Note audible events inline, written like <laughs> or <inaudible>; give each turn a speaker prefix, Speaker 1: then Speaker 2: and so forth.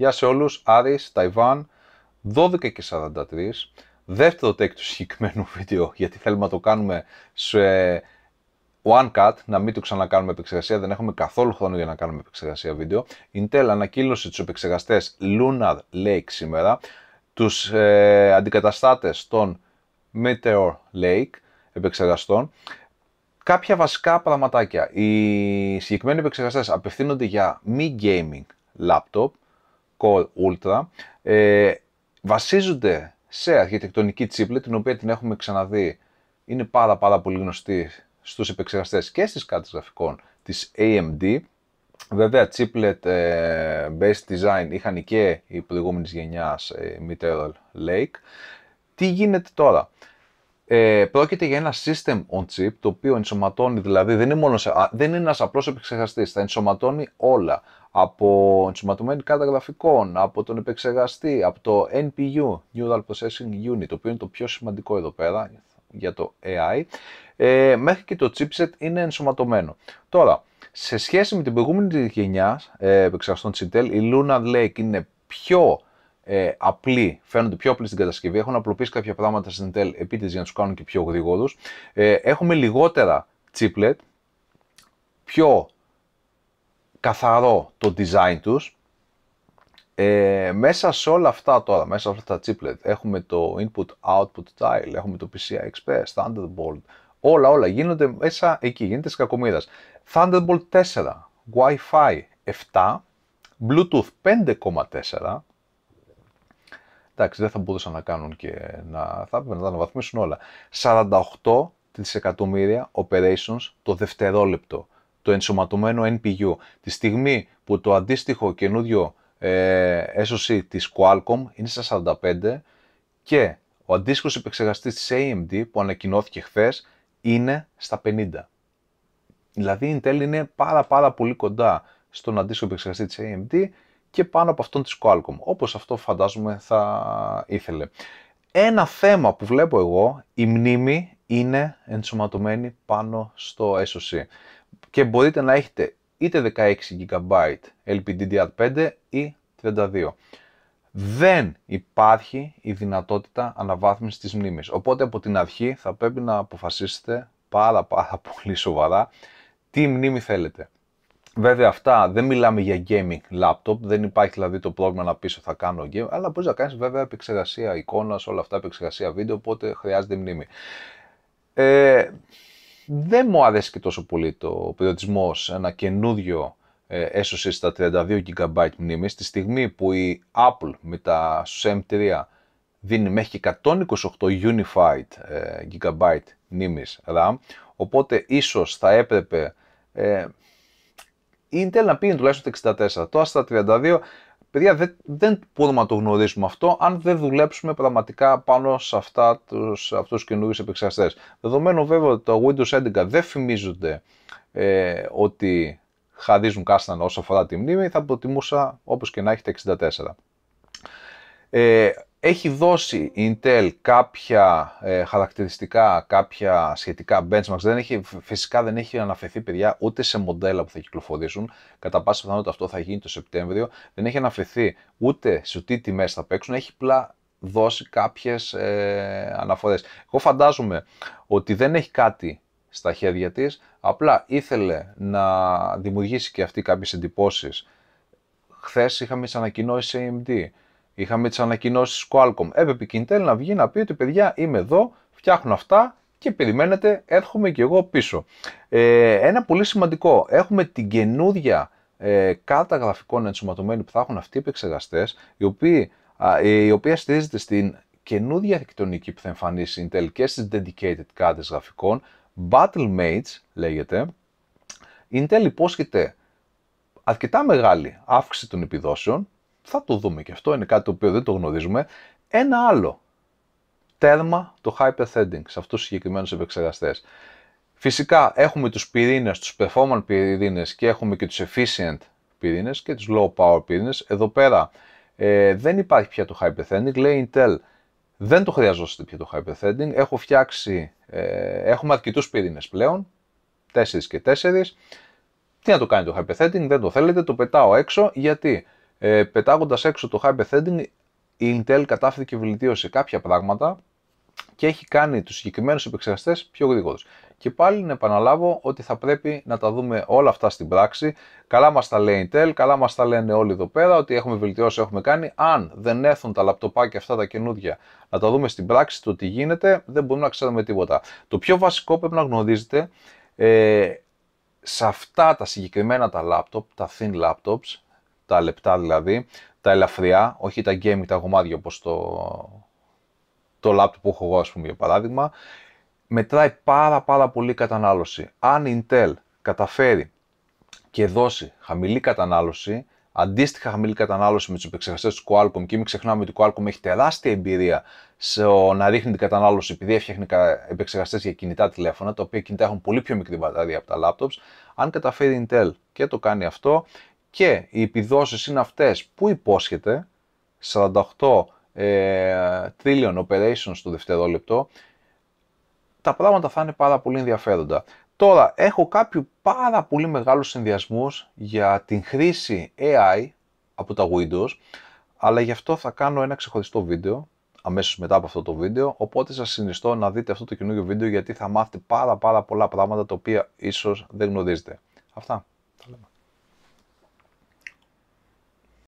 Speaker 1: Γεια σε όλους, Άρης, Ταϊβάν, 12 και 43. Δεύτερο take του συγκεκριμένου <laughs> βίντεο, γιατί θέλουμε να το κάνουμε σε one cut, να μην το ξανακάνουμε επεξεργασία, δεν έχουμε καθόλου χρόνο για να κάνουμε επεξεργασία βίντεο. Intel ανακοίνωσε τους επεξεργαστές Lunar Lake σήμερα, τους ε, αντικαταστάτες των Meteor Lake επεξεργαστών, κάποια βασικά πραγματάκια. Οι συγκεκριμένοι επεξεργαστές απευθύνονται για μη gaming laptop, Core Ultra ε, βασίζονται σε αρχιτεκτονική chiplet, την οποία την έχουμε ξαναδεί, είναι πάρα πάρα πολύ γνωστή στους επεξεργαστές και στις κάρτες γραφικών της AMD. Βέβαια, chiplet ε, based design είχαν και οι προηγούμενης γενιάς ε, Lake. Τι γίνεται τώρα. Ε, πρόκειται για ένα system on chip το οποίο ενσωματώνει, δηλαδή δεν είναι, μόνο σε, δεν είναι ένας απλός επεξεργαστής, θα ενσωματώνει όλα από ενσωματωμένη κάρτα γραφικών, από τον επεξεργαστή, από το NPU, Neural Processing Unit, το οποίο είναι το πιο σημαντικό εδώ πέρα για το AI, ε, μέχρι και το chipset είναι ενσωματωμένο. Τώρα, σε σχέση με την προηγούμενη γενιά ε, επεξεργαστών της Intel, η Luna Lake είναι πιο ε, απλή, φαίνονται πιο απλή στην κατασκευή. Έχουν απλοποιήσει κάποια πράγματα στην Intel επίτηδες για να τους κάνουν και πιο γρήγορους. Ε, έχουμε λιγότερα chiplet, πιο καθαρό το design τους. Ε, μέσα σε όλα αυτά τώρα, μέσα σε αυτά τα chiplet, έχουμε το input-output tile, έχουμε το PCI Express, Thunderbolt, όλα όλα γίνονται μέσα εκεί, γίνεται της Thunderbolt 4, Wi-Fi 7, Bluetooth 5,4, Εντάξει, δεν θα μπορούσαν να κάνουν και να. θα έπρεπε να τα αναβαθμίσουν όλα. 48 δισεκατομμύρια operations το δευτερόλεπτο το ενσωματωμένο NPU. Τη στιγμή που το αντίστοιχο καινούριο ε, SoC της Qualcomm είναι στα 45 και ο αντίστοιχος επεξεργαστής της AMD που ανακοινώθηκε χθες είναι στα 50. Δηλαδή η Intel είναι πάρα πάρα πολύ κοντά στον αντίστοιχο επεξεργαστή της AMD και πάνω από αυτόν της Qualcomm, όπως αυτό φαντάζομαι θα ήθελε. Ένα θέμα που βλέπω εγώ, η μνήμη είναι ενσωματωμένη πάνω στο SoC και μπορείτε να έχετε είτε 16 GB LPDDR5 ή 32. Δεν υπάρχει η δυνατότητα αναβάθμισης της μνήμης. Οπότε από την αρχή θα πρέπει να αποφασίσετε πάρα πάρα πολύ σοβαρά τι μνήμη θέλετε. Βέβαια αυτά δεν μιλάμε για gaming laptop, δεν υπάρχει δηλαδή το πρόβλημα να πεις θα κάνω game, αλλά μπορείς να κάνεις βέβαια επεξεργασία εικόνας, όλα αυτά, επεξεργασία βίντεο, οπότε χρειάζεται μνήμη. Ε, δεν μου αρέσει και τόσο πολύ το περιορισμό σε ένα καινούριο ε, στα 32 GB μνήμη, στη στιγμή που η Apple με τα m 3 δίνει μέχρι 128 Unified ε, GB μνήμης RAM, οπότε ίσως θα έπρεπε ε, η Intel να πήγαινε τουλάχιστον 64. Τώρα στα 32 Παιδιά, δεν, δεν μπορούμε να το γνωρίσουμε αυτό αν δεν δουλέψουμε πραγματικά πάνω σε αυτά τους, αυτούς τους καινούριους επεξεργαστές. Δεδομένου βέβαια ότι τα Windows 11 δεν φημίζονται ε, ότι χαρίζουν κάστανα όσο αφορά τη μνήμη, θα προτιμούσα όπως και να έχετε 64. Ε, έχει δώσει η Intel κάποια ε, χαρακτηριστικά, κάποια σχετικά benchmarks. Δεν έχει, φυσικά δεν έχει αναφερθεί, παιδιά, ούτε σε μοντέλα που θα κυκλοφορήσουν. Κατά πάσα πιθανότητα αυτό θα γίνει το Σεπτέμβριο. Δεν έχει αναφερθεί ούτε σε τι τιμές θα παίξουν. Έχει απλά δώσει κάποιες ε, αναφορές. Εγώ φαντάζομαι ότι δεν έχει κάτι στα χέρια της, απλά ήθελε να δημιουργήσει και αυτή κάποιες εντυπώσεις. Χθες είχαμε τις ανακοινώσεις AMD, Είχαμε τις ανακοινώσεις Qualcomm. Έπρεπε η Intel να βγει να πει ότι παιδιά είμαι εδώ, φτιάχνω αυτά και περιμένετε, έρχομαι και εγώ πίσω. Ε, ένα πολύ σημαντικό, έχουμε την καινούρια ε, κάρτα γραφικών ενσωματωμένη που θα έχουν αυτοί οι επεξεργαστές, ε, η, οποία στηρίζεται στην καινούργια αρχιτεκτονική που θα εμφανίσει η Intel και στις dedicated κάρτες γραφικών, Battle Battlemates λέγεται. Η Intel υπόσχεται αρκετά μεγάλη αύξηση των επιδόσεων, θα το δούμε και αυτό, είναι κάτι το οποίο δεν το γνωρίζουμε. Ένα άλλο, τέρμα το hyperthreading σε αυτούς τους συγκεκριμένους επεξεργαστές. Φυσικά έχουμε τους πυρήνες, τους performance πυρήνες και έχουμε και τους efficient πυρήνες και τους low power πυρήνες. Εδώ πέρα ε, δεν υπάρχει πια το hyperthreading, λέει Intel δεν το χρειαζόσαστε πια το hyperthreading, έχω φτιάξει, ε, έχουμε αρκετούς πυρήνες πλέον, 4 και 4. Τι να το κάνει το hyperthreading, δεν το θέλετε, το πετάω έξω γιατί ε, Πετάγοντας έξω το Hyper-Threading, η Intel κατάφερε και βελτίωσε κάποια πράγματα και έχει κάνει τους συγκεκριμένους επεξεργαστές πιο γρήγορους. Και πάλι να επαναλάβω ότι θα πρέπει να τα δούμε όλα αυτά στην πράξη. Καλά μας τα λέει η Intel, καλά μας τα λένε όλοι εδώ πέρα, ότι έχουμε βελτιώσει, έχουμε κάνει. Αν δεν έρθουν τα λαπτοπάκια αυτά τα καινούργια να τα δούμε στην πράξη, το τι γίνεται, δεν μπορούμε να ξέρουμε τίποτα. Το πιο βασικό πρέπει να γνωρίζετε, ε, σε αυτά τα συγκεκριμένα τα laptop, τα thin laptops, τα λεπτά δηλαδή, τα ελαφριά, όχι τα γκέμι τα κομμάτια όπως το, το laptop που έχω εγώ ας πούμε για παράδειγμα, μετράει πάρα πάρα πολύ κατανάλωση. Αν η Intel καταφέρει και δώσει χαμηλή κατανάλωση, αντίστοιχα χαμηλή κατανάλωση με τους επεξεργαστές του Qualcomm και μην ξεχνάμε ότι η Qualcomm έχει τεράστια εμπειρία στο να ρίχνει την κατανάλωση επειδή έφτιαχνε επεξεργαστές για κινητά τηλέφωνα, τα οποία κινητά έχουν πολύ πιο μικρή μπαταρία από τα laptops. Αν καταφέρει η Intel και το κάνει αυτό, και οι επιδόσεις είναι αυτές που υπόσχεται 48 ε, trillion operations το δευτερόλεπτο τα πράγματα θα είναι πάρα πολύ ενδιαφέροντα. Τώρα έχω κάποιου πάρα πολύ μεγάλους συνδυασμούς για την χρήση AI από τα Windows αλλά γι' αυτό θα κάνω ένα ξεχωριστό βίντεο αμέσως μετά από αυτό το βίντεο οπότε σας συνιστώ να δείτε αυτό το καινούργιο βίντεο γιατί θα μάθετε πάρα πάρα πολλά πράγματα τα οποία ίσως δεν γνωρίζετε. Αυτά. Τα λέμε.